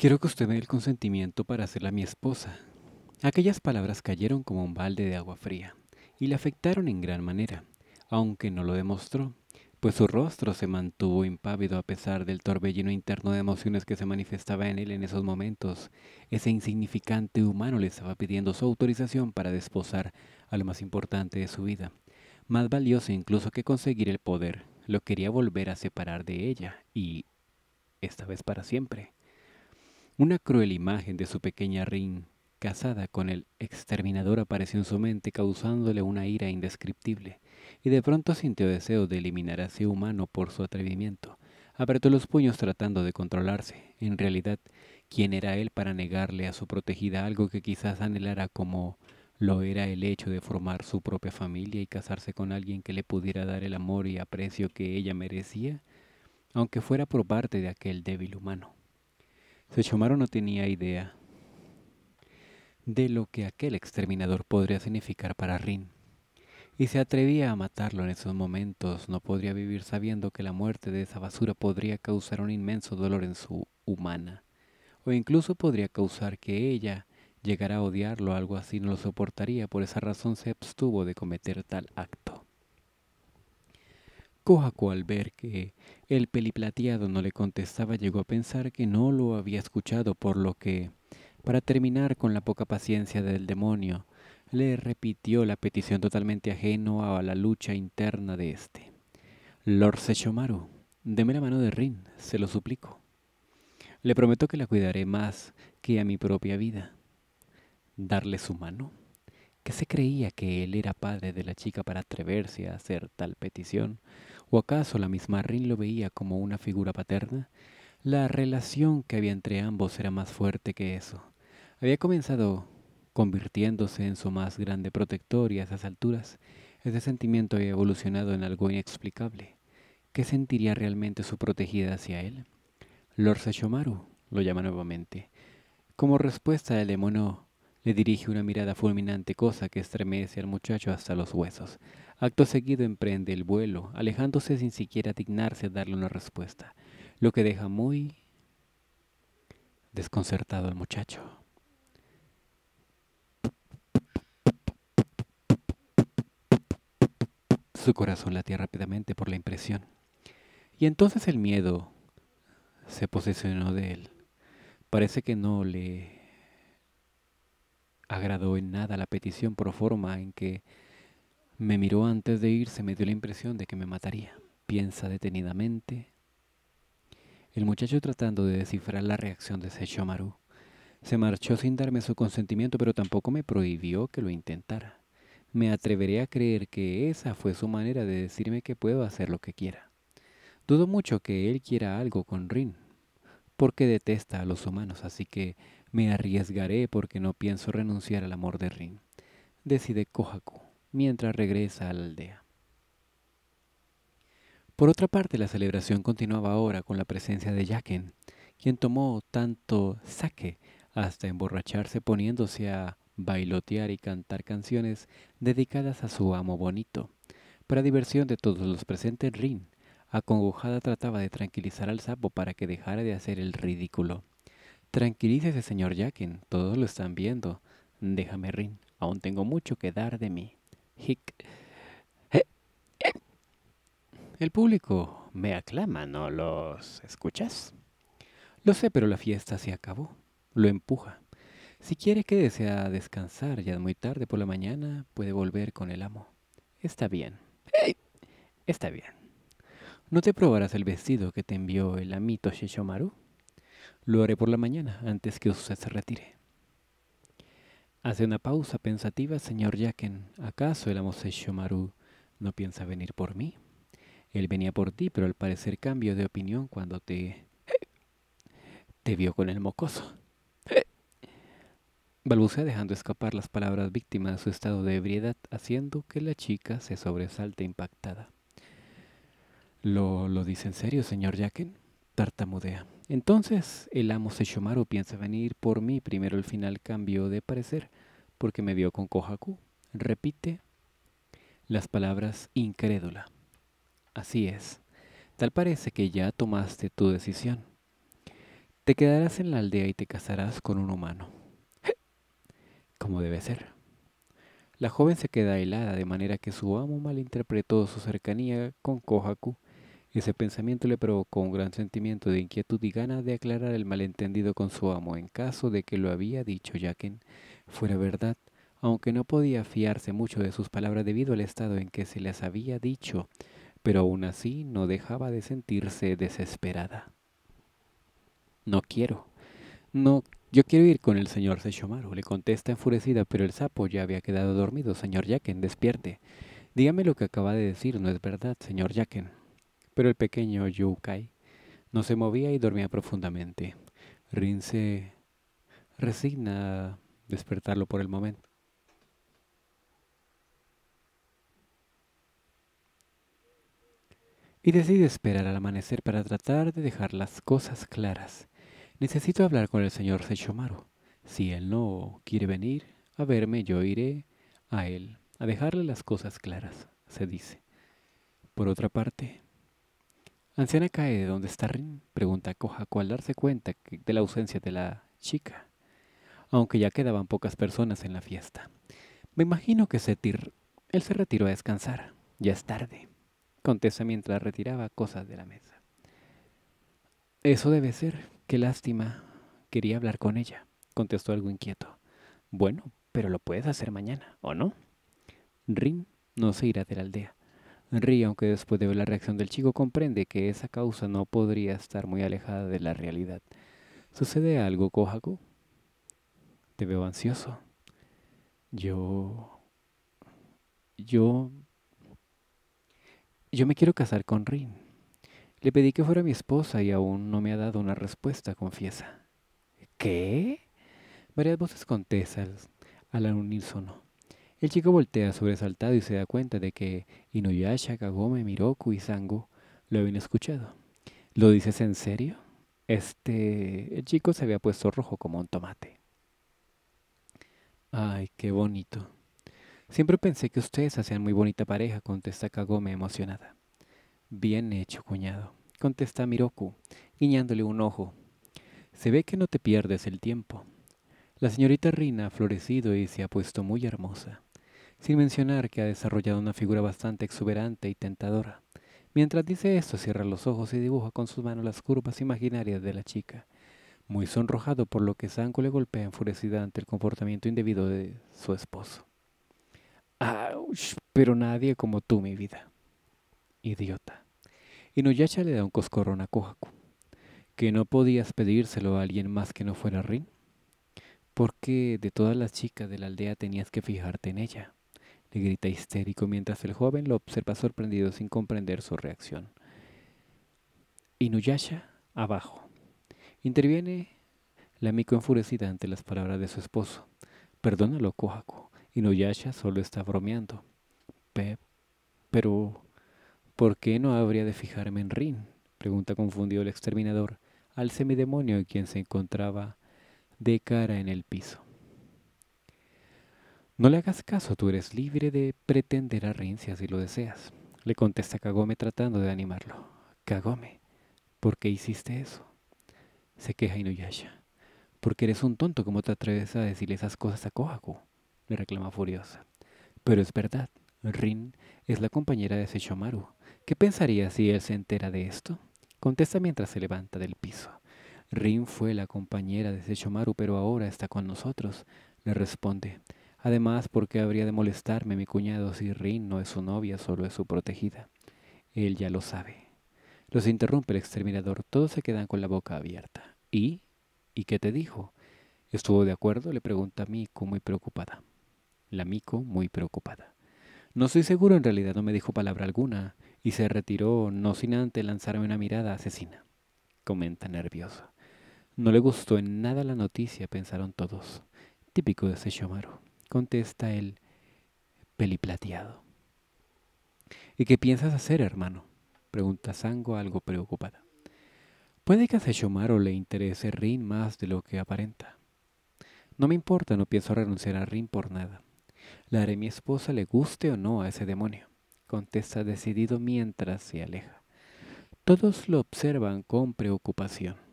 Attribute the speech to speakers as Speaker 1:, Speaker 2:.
Speaker 1: Quiero que usted me dé el consentimiento para hacerla mi esposa. Aquellas palabras cayeron como un balde de agua fría y le afectaron en gran manera, aunque no lo demostró, pues su rostro se mantuvo impávido a pesar del torbellino interno de emociones que se manifestaba en él en esos momentos. Ese insignificante humano le estaba pidiendo su autorización para desposar a lo más importante de su vida, más valioso incluso que conseguir el poder. Lo quería volver a separar de ella, y esta vez para siempre. Una cruel imagen de su pequeña Rin, casada con el exterminador, apareció en su mente causándole una ira indescriptible, y de pronto sintió deseo de eliminar a ese humano por su atrevimiento. Apretó los puños tratando de controlarse. En realidad, ¿quién era él para negarle a su protegida algo que quizás anhelara como lo era el hecho de formar su propia familia y casarse con alguien que le pudiera dar el amor y aprecio que ella merecía, aunque fuera por parte de aquel débil humano? Sechomaro no tenía idea de lo que aquel exterminador podría significar para Rin, y se atrevía a matarlo en esos momentos. No podría vivir sabiendo que la muerte de esa basura podría causar un inmenso dolor en su humana, o incluso podría causar que ella llegara a odiarlo, algo así no lo soportaría, por esa razón se abstuvo de cometer tal acto. Coaco al ver que el peliplateado no le contestaba llegó a pensar que no lo había escuchado por lo que, para terminar con la poca paciencia del demonio, le repitió la petición totalmente ajeno a la lucha interna de éste. Lord Sechomaru, deme la mano de Rin, se lo suplico. Le prometo que la cuidaré más que a mi propia vida. ¿Darle su mano? que se creía que él era padre de la chica para atreverse a hacer tal petición, ¿O acaso la misma Rin lo veía como una figura paterna? La relación que había entre ambos era más fuerte que eso. Había comenzado convirtiéndose en su más grande protector y a esas alturas ese sentimiento había evolucionado en algo inexplicable. ¿Qué sentiría realmente su protegida hacia él? Lord Sashomaru lo llama nuevamente. Como respuesta, el demonio le dirige una mirada fulminante, cosa que estremece al muchacho hasta los huesos. Acto seguido emprende el vuelo, alejándose sin siquiera dignarse a darle una respuesta, lo que deja muy desconcertado al muchacho. Su corazón latía rápidamente por la impresión. Y entonces el miedo se posesionó de él. Parece que no le agradó en nada la petición por forma en que me miró antes de irse, me dio la impresión de que me mataría. Piensa detenidamente. El muchacho tratando de descifrar la reacción de Sechomaru. Se marchó sin darme su consentimiento, pero tampoco me prohibió que lo intentara. Me atreveré a creer que esa fue su manera de decirme que puedo hacer lo que quiera. Dudo mucho que él quiera algo con Rin, porque detesta a los humanos, así que me arriesgaré porque no pienso renunciar al amor de Rin. Decide Kohaku mientras regresa a la aldea. Por otra parte, la celebración continuaba ahora con la presencia de Yaken, quien tomó tanto saque hasta emborracharse poniéndose a bailotear y cantar canciones dedicadas a su amo bonito. Para diversión de todos los presentes, Rin, acongojada, trataba de tranquilizar al sapo para que dejara de hacer el ridículo. Tranquilícese, señor Yakin, todos lo están viendo. Déjame, Rin, aún tengo mucho que dar de mí. Hic. Eh, eh. El público me aclama, ¿no los escuchas? Lo sé, pero la fiesta se acabó. Lo empuja. Si quiere que desea descansar, ya muy tarde por la mañana, puede volver con el amo. Está bien. Está bien. ¿No te probarás el vestido que te envió el amito Shishomaru? Lo haré por la mañana, antes que usted se retire. Hace una pausa pensativa, señor Jaquen. ¿Acaso el amo Maru no piensa venir por mí? Él venía por ti, pero al parecer cambió de opinión cuando te... te vio con el mocoso. Balbucea dejando escapar las palabras víctimas de su estado de ebriedad, haciendo que la chica se sobresalte impactada. ¿Lo, lo dice en serio, señor Jaquen? tartamudea. Entonces el amo Sechomaru piensa venir por mí. Primero el final cambió de parecer porque me vio con Kohaku. Repite las palabras incrédula. Así es. Tal parece que ya tomaste tu decisión. Te quedarás en la aldea y te casarás con un humano. Como debe ser. La joven se queda helada de manera que su amo malinterpretó su cercanía con Kohaku ese pensamiento le provocó un gran sentimiento de inquietud y ganas de aclarar el malentendido con su amo en caso de que lo había dicho Jacken fuera verdad, aunque no podía fiarse mucho de sus palabras debido al estado en que se las había dicho, pero aún así no dejaba de sentirse desesperada. No quiero. No, yo quiero ir con el señor sechomaro le contesta enfurecida, pero el sapo ya había quedado dormido. Señor Jacken, despierte. Dígame lo que acaba de decir, no es verdad, señor Jacken? pero el pequeño Yukai no se movía y dormía profundamente. Rin se resigna a despertarlo por el momento. Y decide esperar al amanecer para tratar de dejar las cosas claras. Necesito hablar con el señor Sechomaru. Si él no quiere venir a verme, yo iré a él, a dejarle las cosas claras, se dice. Por otra parte, Anciana cae de donde está Rin, pregunta a Kohaku al darse cuenta de la ausencia de la chica, aunque ya quedaban pocas personas en la fiesta. Me imagino que Setir, él se retiró a descansar. Ya es tarde, contesta mientras retiraba cosas de la mesa. Eso debe ser. Qué lástima. Quería hablar con ella, contestó algo inquieto. Bueno, pero lo puedes hacer mañana, ¿o no? Rin no se irá de la aldea. Ríe, aunque después de ver la reacción del chico comprende que esa causa no podría estar muy alejada de la realidad. ¿Sucede algo, Kohaku? Te veo ansioso. Yo... Yo... Yo me quiero casar con Rin. Le pedí que fuera mi esposa y aún no me ha dado una respuesta, confiesa. ¿Qué? Varias voces contestan al unísono. El chico voltea sobresaltado y se da cuenta de que Inuyasha, Kagome, Miroku y Sango lo habían escuchado. ¿Lo dices en serio? Este... El chico se había puesto rojo como un tomate. Ay, qué bonito. Siempre pensé que ustedes hacían muy bonita pareja, contesta Kagome emocionada. Bien hecho, cuñado, contesta Miroku, guiñándole un ojo. Se ve que no te pierdes el tiempo. La señorita Rina ha florecido y se ha puesto muy hermosa sin mencionar que ha desarrollado una figura bastante exuberante y tentadora. Mientras dice esto, cierra los ojos y dibuja con sus manos las curvas imaginarias de la chica. Muy sonrojado por lo que Sanko le golpea enfurecida ante el comportamiento indebido de su esposo. ¡Auch! Pero nadie como tú, mi vida. Idiota. Inuyasha le da un coscorrón a Kohaku. ¿Que no podías pedírselo a alguien más que no fuera Rin? Porque de todas las chicas de la aldea tenías que fijarte en ella? le grita histérico mientras el joven lo observa sorprendido sin comprender su reacción. Inuyasha, abajo. Interviene la mico enfurecida ante las palabras de su esposo. Perdónalo, Kohaku. Inuyasha solo está bromeando. Pep, pero ¿por qué no habría de fijarme en Rin? pregunta confundido el exterminador al semidemonio quien se encontraba de cara en el piso. No le hagas caso, tú eres libre de pretender a Rin si así lo deseas. Le contesta Kagome tratando de animarlo. Kagome, ¿por qué hiciste eso? Se queja Inuyasha. Porque eres un tonto, como te atreves a decirle esas cosas a Kohaku? Le reclama furiosa. Pero es verdad, Rin es la compañera de Sechomaru. ¿Qué pensaría si él se entera de esto? Contesta mientras se levanta del piso. Rin fue la compañera de Sechomaru, pero ahora está con nosotros. Le responde. Además, ¿por qué habría de molestarme mi cuñado si Rin no es su novia, solo es su protegida? Él ya lo sabe. Los interrumpe el exterminador, todos se quedan con la boca abierta. ¿Y? ¿Y qué te dijo? ¿Estuvo de acuerdo? Le pregunta Miko muy preocupada. La Miko muy preocupada. No estoy seguro, en realidad no me dijo palabra alguna, y se retiró, no sin antes lanzarme una mirada asesina. Comenta nervioso. No le gustó en nada la noticia, pensaron todos. Típico de Sechomaru contesta el peliplateado. ¿Y qué piensas hacer, hermano? pregunta Sango algo preocupada. Puede que a o le interese Rin más de lo que aparenta. No me importa, no pienso renunciar a Rin por nada. La haré mi esposa, le guste o no a ese demonio, contesta decidido mientras se aleja. Todos lo observan con preocupación.